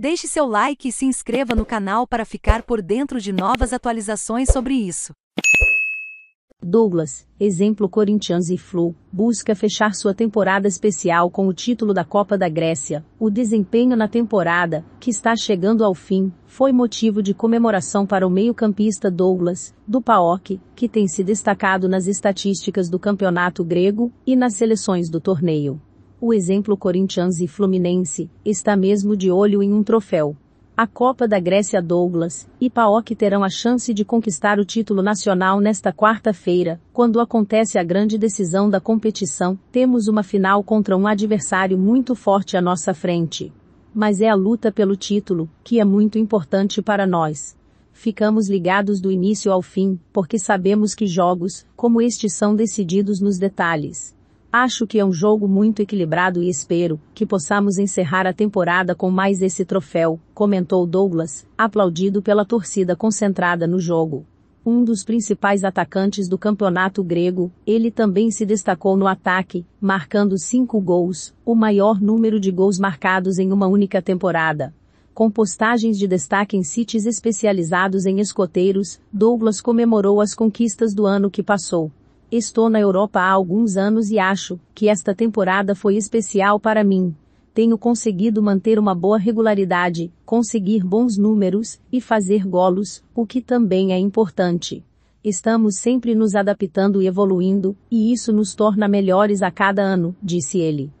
Deixe seu like e se inscreva no canal para ficar por dentro de novas atualizações sobre isso. Douglas, exemplo Corinthians e Flu, busca fechar sua temporada especial com o título da Copa da Grécia. O desempenho na temporada, que está chegando ao fim, foi motivo de comemoração para o meio-campista Douglas, do PAOK, que tem se destacado nas estatísticas do campeonato grego e nas seleções do torneio. O exemplo Corinthians e Fluminense está mesmo de olho em um troféu. A Copa da Grécia Douglas e PAOK terão a chance de conquistar o título nacional nesta quarta-feira, quando acontece a grande decisão da competição. Temos uma final contra um adversário muito forte à nossa frente. Mas é a luta pelo título, que é muito importante para nós. Ficamos ligados do início ao fim, porque sabemos que jogos, como este, são decididos nos detalhes. Acho que é um jogo muito equilibrado e espero que possamos encerrar a temporada com mais esse troféu, comentou Douglas, aplaudido pela torcida concentrada no jogo. Um dos principais atacantes do campeonato grego, ele também se destacou no ataque, marcando cinco gols, o maior número de gols marcados em uma única temporada com postagens de destaque em sites especializados em escoteiros, Douglas comemorou as conquistas do ano que passou. Estou na Europa há alguns anos e acho que esta temporada foi especial para mim. Tenho conseguido manter uma boa regularidade, conseguir bons números e fazer golos, o que também é importante. Estamos sempre nos adaptando e evoluindo, e isso nos torna melhores a cada ano, disse ele.